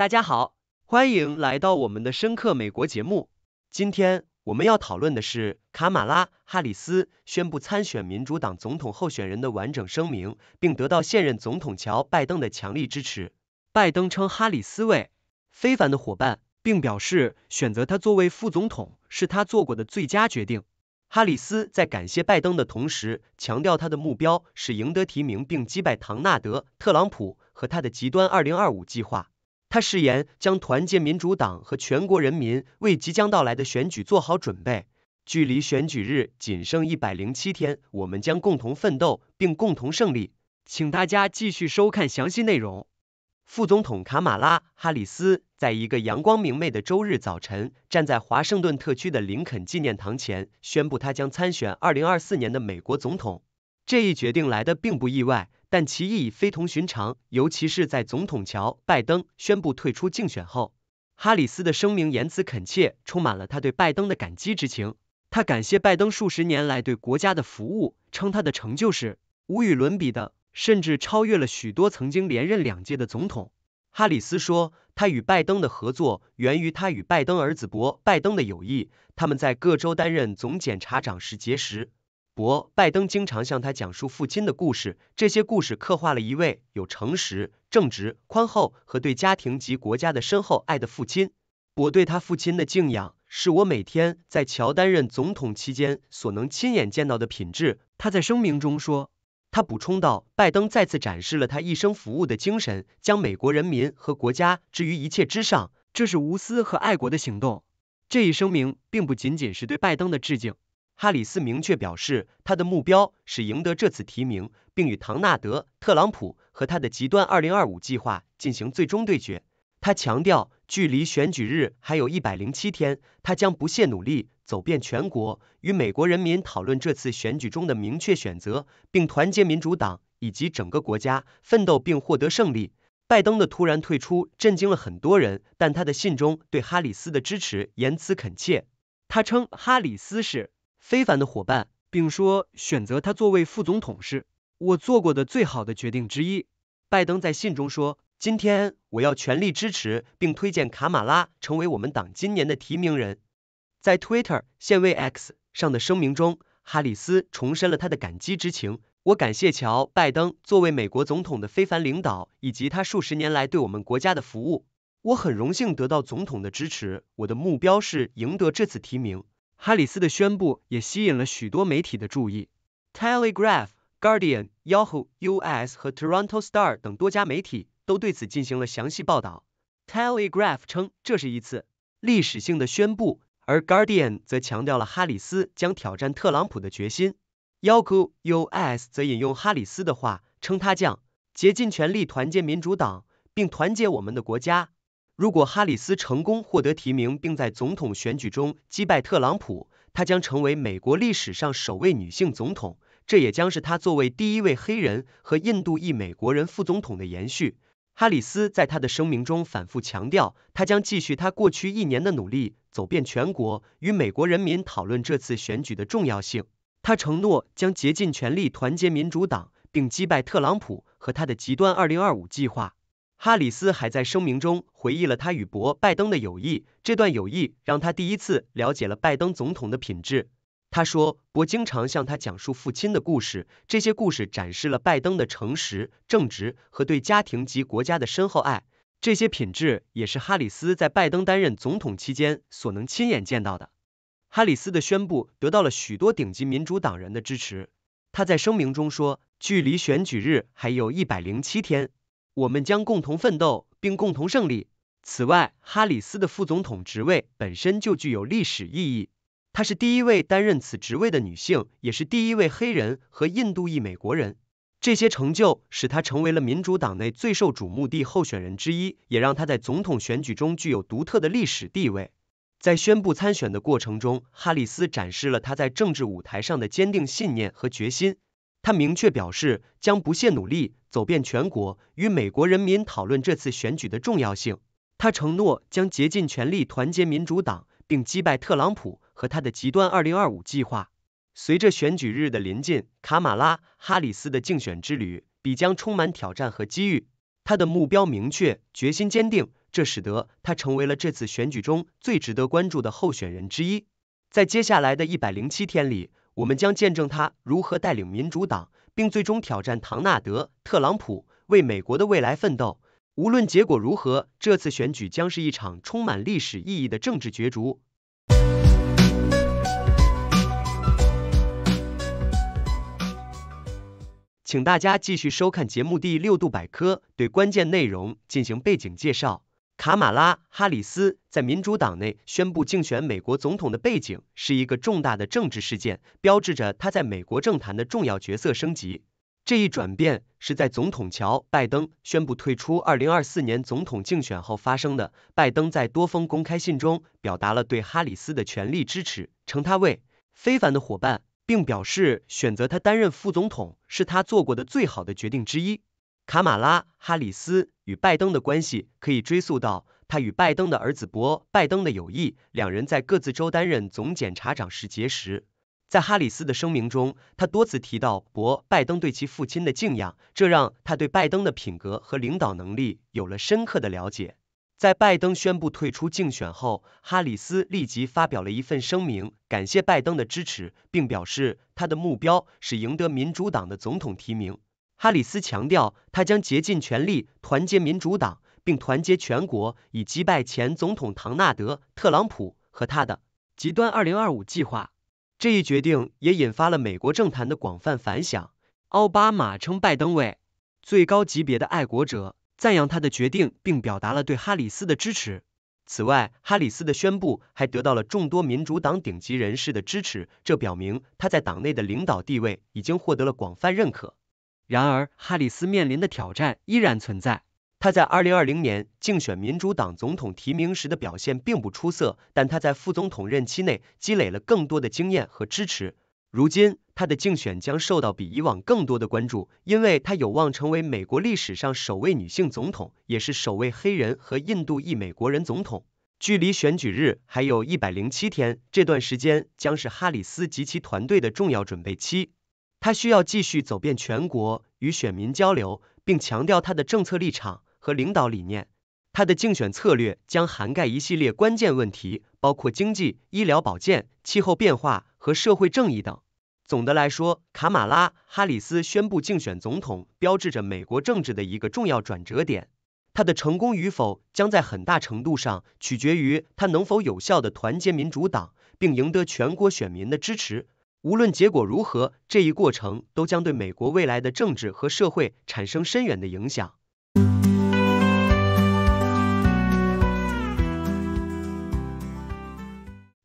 大家好，欢迎来到我们的深刻美国节目。今天我们要讨论的是卡马拉·哈里斯宣布参选民主党总统候选人的完整声明，并得到现任总统乔·拜登的强力支持。拜登称哈里斯为非凡的伙伴，并表示选择他作为副总统是他做过的最佳决定。哈里斯在感谢拜登的同时，强调他的目标是赢得提名并击败唐纳德·特朗普和他的极端“二零二五”计划。他誓言将团结民主党和全国人民，为即将到来的选举做好准备。距离选举日仅剩一百零七天，我们将共同奋斗，并共同胜利。请大家继续收看详细内容。副总统卡马拉·哈里斯在一个阳光明媚的周日早晨，站在华盛顿特区的林肯纪念堂前，宣布他将参选二零二四年的美国总统。这一决定来的并不意外。但其意义非同寻常，尤其是在总统乔·拜登宣布退出竞选后，哈里斯的声明言辞恳切，充满了他对拜登的感激之情。他感谢拜登数十年来对国家的服务，称他的成就是无与伦比的，甚至超越了许多曾经连任两届的总统。哈里斯说，他与拜登的合作源于他与拜登儿子博拜登的友谊，他们在各州担任总检察长时结识。我拜登经常向他讲述父亲的故事，这些故事刻画了一位有诚实、正直、宽厚和对家庭及国家的深厚爱的父亲。我对他父亲的敬仰是我每天在乔担任总统期间所能亲眼见到的品质。他在声明中说，他补充道，拜登再次展示了他一生服务的精神，将美国人民和国家置于一切之上，这是无私和爱国的行动。这一声明并不仅仅是对拜登的致敬。哈里斯明确表示，他的目标是赢得这次提名，并与唐纳德·特朗普和他的极端“二零二五”计划进行最终对决。他强调，距离选举日还有一百零七天，他将不懈努力，走遍全国，与美国人民讨论这次选举中的明确选择，并团结民主党以及整个国家，奋斗并获得胜利。拜登的突然退出震惊了很多人，但他的信中对哈里斯的支持言辞恳切。他称哈里斯是。非凡的伙伴，并说选择他作为副总统是我做过的最好的决定之一。拜登在信中说：“今天我要全力支持并推荐卡马拉成为我们党今年的提名人。”在 Twitter（ 现为 X） 上的声明中，哈里斯重申了他的感激之情：“我感谢乔·拜登作为美国总统的非凡领导，以及他数十年来对我们国家的服务。我很荣幸得到总统的支持。我的目标是赢得这次提名。”哈里斯的宣布也吸引了许多媒体的注意。《Telegraph》、《Guardian》、Yahoo US 和《Toronto Star》等多家媒体都对此进行了详细报道。《Telegraph》称这是一次历史性的宣布，而《Guardian》则强调了哈里斯将挑战特朗普的决心。Yahoo US 则引用哈里斯的话，称他将竭尽全力团结民主党，并团结我们的国家。如果哈里斯成功获得提名，并在总统选举中击败特朗普，她将成为美国历史上首位女性总统，这也将是她作为第一位黑人和印度裔美国人副总统的延续。哈里斯在他的声明中反复强调，他将继续他过去一年的努力，走遍全国，与美国人民讨论这次选举的重要性。他承诺将竭尽全力团结民主党，并击败特朗普和他的极端“二零二五”计划。哈里斯还在声明中回忆了他与伯拜登的友谊，这段友谊让他第一次了解了拜登总统的品质。他说，伯经常向他讲述父亲的故事，这些故事展示了拜登的诚实、正直和对家庭及国家的深厚爱。这些品质也是哈里斯在拜登担任总统期间所能亲眼见到的。哈里斯的宣布得到了许多顶级民主党人的支持。他在声明中说，距离选举日还有一百零七天。我们将共同奋斗，并共同胜利。此外，哈里斯的副总统职位本身就具有历史意义，她是第一位担任此职位的女性，也是第一位黑人和印度裔美国人。这些成就使她成为了民主党内最受瞩目的候选人之一，也让她在总统选举中具有独特的历史地位。在宣布参选的过程中，哈里斯展示了她在政治舞台上的坚定信念和决心。他明确表示，将不懈努力，走遍全国，与美国人民讨论这次选举的重要性。他承诺将竭尽全力团结民主党，并击败特朗普和他的极端“二零二五”计划。随着选举日的临近，卡马拉·哈里斯的竞选之旅必将充满挑战和机遇。他的目标明确，决心坚定，这使得他成为了这次选举中最值得关注的候选人之一。在接下来的107天里，我们将见证他如何带领民主党，并最终挑战唐纳德·特朗普，为美国的未来奋斗。无论结果如何，这次选举将是一场充满历史意义的政治角逐。请大家继续收看节目第六度百科，对关键内容进行背景介绍。卡马拉·哈里斯在民主党内宣布竞选美国总统的背景是一个重大的政治事件，标志着他在美国政坛的重要角色升级。这一转变是在总统乔·拜登宣布退出二零二四年总统竞选后发生的。拜登在多封公开信中表达了对哈里斯的全力支持，称他为非凡的伙伴，并表示选择他担任副总统是他做过的最好的决定之一。卡马拉·哈里斯与拜登的关系可以追溯到他与拜登的儿子博·拜登的友谊。两人在各自州担任总检察长时结识。在哈里斯的声明中，他多次提到博·拜登对其父亲的敬仰，这让他对拜登的品格和领导能力有了深刻的了解。在拜登宣布退出竞选后，哈里斯立即发表了一份声明，感谢拜登的支持，并表示他的目标是赢得民主党的总统提名。哈里斯强调，他将竭尽全力团结民主党，并团结全国，以击败前总统唐纳德·特朗普和他的极端“二零二五”计划。这一决定也引发了美国政坛的广泛反响。奥巴马称拜登为最高级别的爱国者，赞扬他的决定，并表达了对哈里斯的支持。此外，哈里斯的宣布还得到了众多民主党顶级人士的支持，这表明他在党内的领导地位已经获得了广泛认可。然而，哈里斯面临的挑战依然存在。他在2020年竞选民主党总统提名时的表现并不出色，但他在副总统任期内积累了更多的经验和支持。如今，他的竞选将受到比以往更多的关注，因为他有望成为美国历史上首位女性总统，也是首位黑人和印度裔美国人总统。距离选举日还有一百零七天，这段时间将是哈里斯及其团队的重要准备期。他需要继续走遍全国，与选民交流，并强调他的政策立场和领导理念。他的竞选策略将涵盖一系列关键问题，包括经济、医疗保健、气候变化和社会正义等。总的来说，卡马拉·哈里斯宣布竞选总统，标志着美国政治的一个重要转折点。他的成功与否，将在很大程度上取决于他能否有效的团结民主党，并赢得全国选民的支持。无论结果如何，这一过程都将对美国未来的政治和社会产生深远的影响。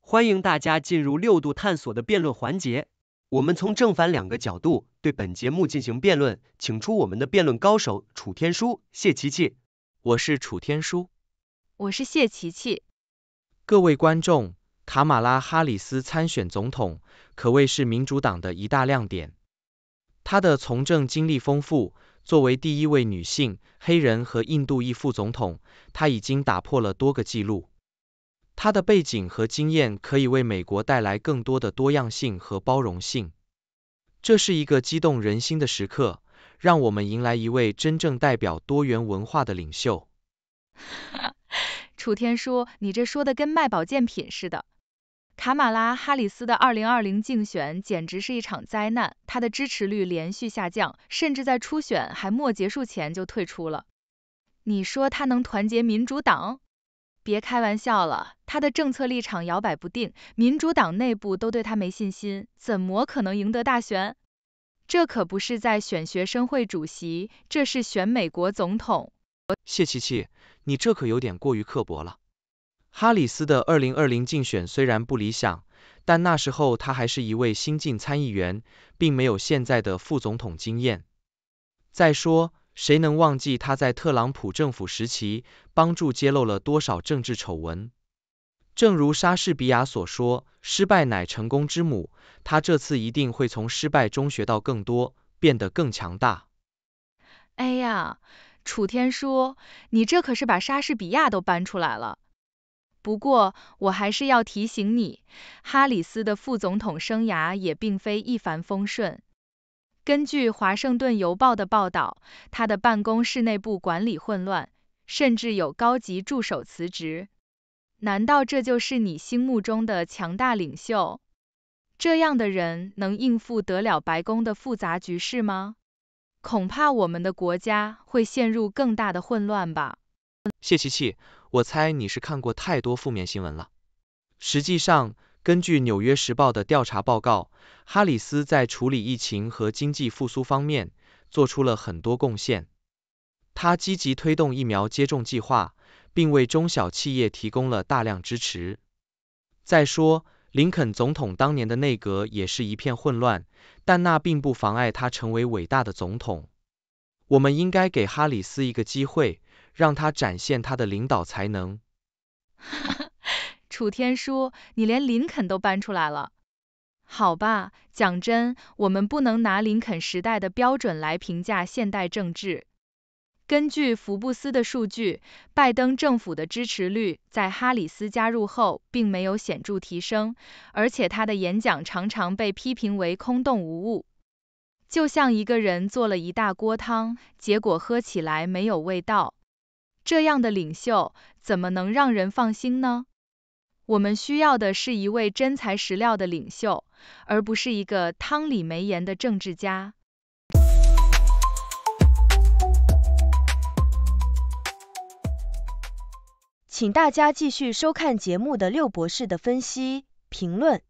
欢迎大家进入六度探索的辩论环节。我们从正反两个角度对本节目进行辩论，请出我们的辩论高手楚天舒、谢琪琪。我是楚天舒，我是谢琪琪。各位观众。卡马拉哈里斯参选总统可谓是民主党的一大亮点。她的从政经历丰富，作为第一位女性、黑人和印度裔副总统，她已经打破了多个记录。她的背景和经验可以为美国带来更多的多样性和包容性。这是一个激动人心的时刻，让我们迎来一位真正代表多元文化的领袖。哈 楚天舒，你这说的跟卖保健品似的。卡马拉·哈里斯的2020竞选简直是一场灾难，他的支持率连续下降，甚至在初选还末结束前就退出了。你说他能团结民主党？别开玩笑了，他的政策立场摇摆不定，民主党内部都对他没信心，怎么可能赢得大选？这可不是在选学生会主席，这是选美国总统。谢琪琪，你这可有点过于刻薄了。哈里斯的二零二零竞选虽然不理想，但那时候他还是一位新晋参议员，并没有现在的副总统经验。再说，谁能忘记他在特朗普政府时期帮助揭露了多少政治丑闻？正如莎士比亚所说：“失败乃成功之母。”他这次一定会从失败中学到更多，变得更强大。哎呀，楚天舒，你这可是把莎士比亚都搬出来了。不过，我还是要提醒你，哈里斯的副总统生涯也并非一帆风顺。根据《华盛顿邮报》的报道，他的办公室内部管理混乱，甚至有高级助手辞职。难道这就是你心目中的强大领袖？这样的人能应付得了白宫的复杂局势吗？恐怕我们的国家会陷入更大的混乱吧。谢琪琪。我猜你是看过太多负面新闻了。实际上，根据《纽约时报》的调查报告，哈里斯在处理疫情和经济复苏方面做出了很多贡献。他积极推动疫苗接种计划，并为中小企业提供了大量支持。再说，林肯总统当年的内阁也是一片混乱，但那并不妨碍他成为伟大的总统。我们应该给哈里斯一个机会。让他展现他的领导才能。哈哈，楚天舒，你连林肯都搬出来了？好吧，讲真，我们不能拿林肯时代的标准来评价现代政治。根据福布斯的数据，拜登政府的支持率在哈里斯加入后并没有显著提升，而且他的演讲常常被批评为空洞无物，就像一个人做了一大锅汤，结果喝起来没有味道。这样的领袖怎么能让人放心呢？我们需要的是一位真材实料的领袖，而不是一个汤里没盐的政治家。请大家继续收看节目的六博士的分析评论。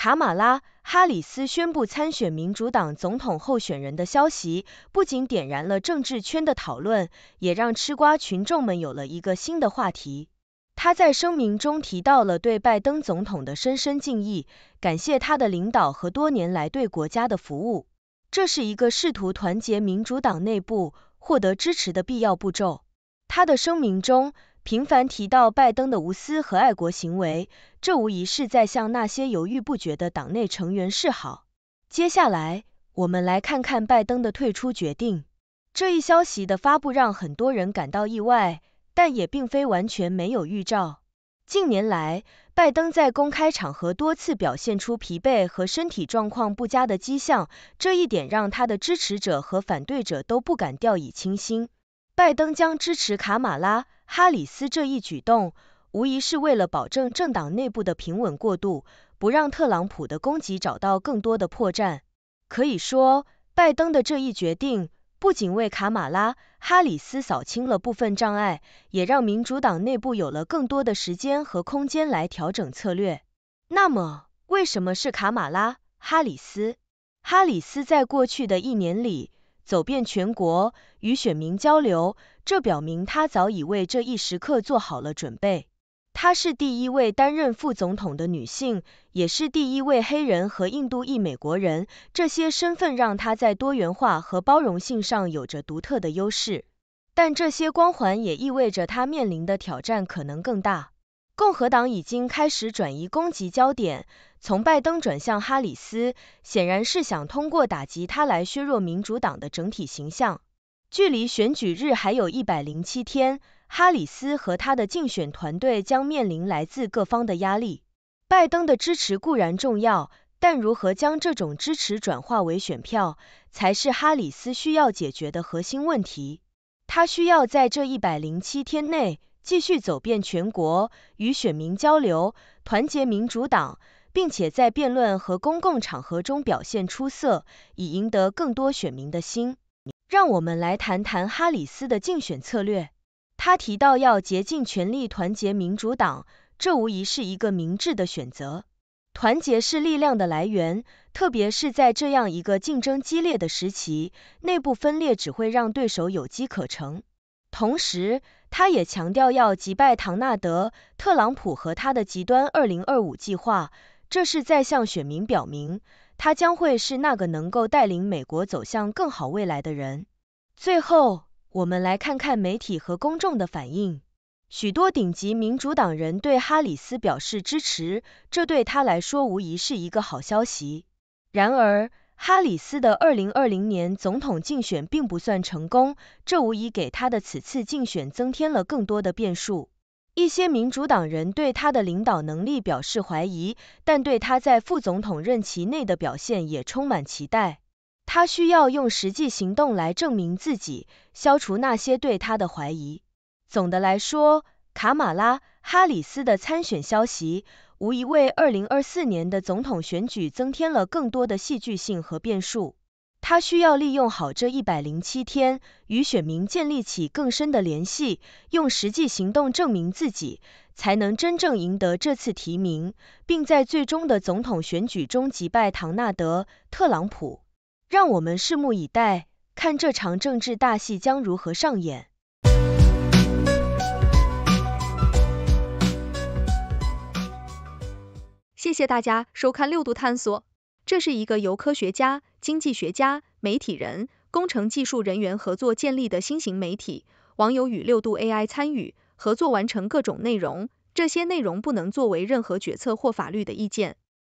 卡马拉·哈里斯宣布参选民主党总统候选人的消息，不仅点燃了政治圈的讨论，也让吃瓜群众们有了一个新的话题。他在声明中提到了对拜登总统的深深敬意，感谢他的领导和多年来对国家的服务。这是一个试图团结民主党内部、获得支持的必要步骤。他的声明中。频繁提到拜登的无私和爱国行为，这无疑是在向那些犹豫不决的党内成员示好。接下来，我们来看看拜登的退出决定。这一消息的发布让很多人感到意外，但也并非完全没有预兆。近年来，拜登在公开场合多次表现出疲惫和身体状况不佳的迹象，这一点让他的支持者和反对者都不敢掉以轻心。拜登将支持卡马拉。哈里斯这一举动，无疑是为了保证政党内部的平稳过渡，不让特朗普的攻击找到更多的破绽。可以说，拜登的这一决定不仅为卡马拉·哈里斯扫清了部分障碍，也让民主党内部有了更多的时间和空间来调整策略。那么，为什么是卡马拉·哈里斯？哈里斯在过去的一年里，走遍全国，与选民交流。这表明她早已为这一时刻做好了准备。她是第一位担任副总统的女性，也是第一位黑人和印度裔美国人。这些身份让她在多元化和包容性上有着独特的优势，但这些光环也意味着她面临的挑战可能更大。共和党已经开始转移攻击焦点，从拜登转向哈里斯，显然是想通过打击他来削弱民主党的整体形象。距离选举日还有一百零七天，哈里斯和他的竞选团队将面临来自各方的压力。拜登的支持固然重要，但如何将这种支持转化为选票，才是哈里斯需要解决的核心问题。他需要在这一百零七天内继续走遍全国，与选民交流，团结民主党，并且在辩论和公共场合中表现出色，以赢得更多选民的心。让我们来谈谈哈里斯的竞选策略。他提到要竭尽全力团结民主党，这无疑是一个明智的选择。团结是力量的来源，特别是在这样一个竞争激烈的时期，内部分裂只会让对手有机可乘。同时，他也强调要击败唐纳德·特朗普和他的极端 “2025” 计划，这是在向选民表明他将会是那个能够带领美国走向更好未来的人。最后，我们来看看媒体和公众的反应。许多顶级民主党人对哈里斯表示支持，这对他来说无疑是一个好消息。然而，哈里斯的2020年总统竞选并不算成功，这无疑给他的此次竞选增添了更多的变数。一些民主党人对他的领导能力表示怀疑，但对他在副总统任期内的表现也充满期待。他需要用实际行动来证明自己，消除那些对他的怀疑。总的来说，卡马拉·哈里斯的参选消息无疑为2024年的总统选举增添了更多的戏剧性和变数。他需要利用好这一百零七天，与选民建立起更深的联系，用实际行动证明自己，才能真正赢得这次提名，并在最终的总统选举中击败唐纳德·特朗普。让我们拭目以待，看这场政治大戏将如何上演。谢谢大家收看六度探索，这是一个由科学家、经济学家、媒体人、工程技术人员合作建立的新型媒体。网友与六度 AI 参与合作完成各种内容，这些内容不能作为任何决策或法律的意见。